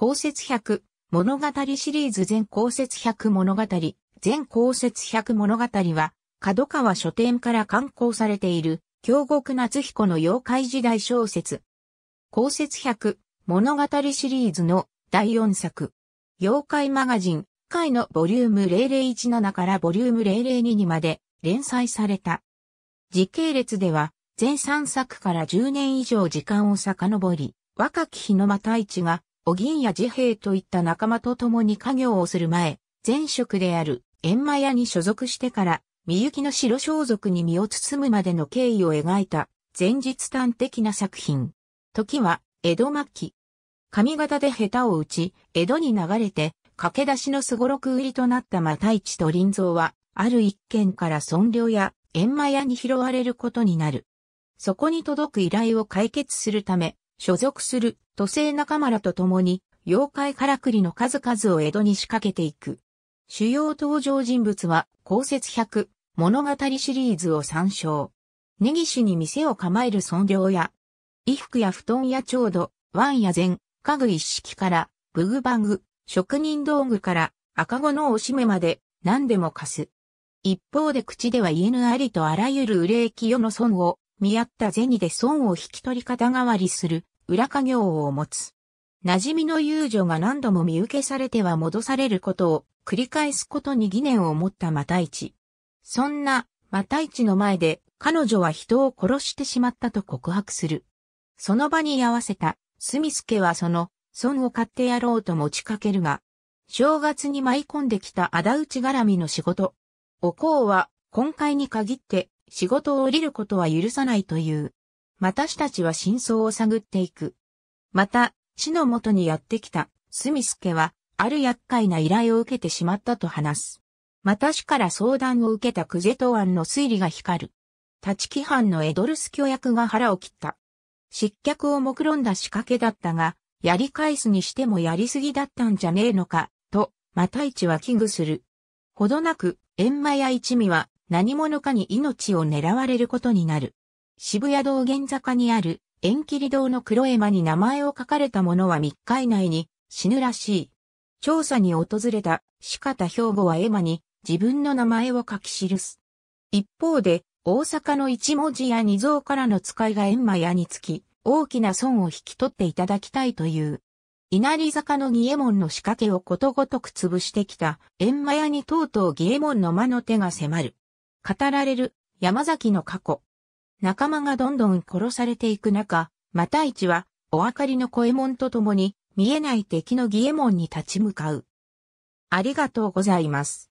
公説100物語シリーズ全公説100物語、全公説100物語は、角川書店から刊行されている、京極夏彦の妖怪時代小説。公説100物語シリーズの第4作。妖怪マガジン、回のボリューム0017からボリューム002にまで連載された。時系列では、全3作から10年以上時間を遡り、若き日のまた一がお銀や自兵といった仲間と共に家業をする前、前職である閻魔屋に所属してから、みゆきの白装束に身を包むまでの経緯を描いた、前日端的な作品。時は、江戸末期。髪型で下手を打ち、江戸に流れて、駆け出しのすごろく売りとなった又市と林蔵は、ある一件から尊領や閻魔屋に拾われることになる。そこに届く依頼を解決するため、所属する土星仲間らと共に、妖怪からくりの数々を江戸に仕掛けていく。主要登場人物は、公説100、物語シリーズを参照。根岸に店を構える尊業や、衣服や布団や調度、腕や禅、家具一式から、ブグバグ、職人道具から赤子のおしめまで何でも貸す。一方で口では言えぬありとあらゆる憂き世の損を見合った銭で損を引き取り方代わりする裏家業を持つ。馴染みの遊女が何度も見受けされては戻されることを繰り返すことに疑念を持ったマタイチ。そんなマタイチの前で彼女は人を殺してしまったと告白する。その場に居合わせたスミス家はその損を買ってやろうと持ちかけるが、正月に舞い込んできた仇討ち絡みの仕事。おこうは今回に限って仕事を降りることは許さないという。私たちは真相を探っていく。また、死のもとにやってきた、スミス家は、ある厄介な依頼を受けてしまったと話す。また死から相談を受けたクゼトワンの推理が光る。立木藩のエドルス教役が腹を切った。失脚を目論んだ仕掛けだったが、やり返すにしてもやりすぎだったんじゃねえのか、と、また一は危惧する。ほどなく、閻魔や一味は何者かに命を狙われることになる。渋谷道玄坂にある縁切り堂の黒絵馬に名前を書かれた者は3日以内に死ぬらしい。調査に訪れた四方兵庫は絵馬に自分の名前を書き記す。一方で、大阪の一文字や二蔵からの使いが閻魔屋につき、大きな損を引き取っていただきたいという。稲荷坂の義右衛門の仕掛けをことごとく潰してきた閻魔屋にとうとう義右衛門の魔の手が迫る。語られる山崎の過去。仲間がどんどん殺されていく中、また一は、お分かりの声門とともに、見えない敵の義右衛門に立ち向かう。ありがとうございます。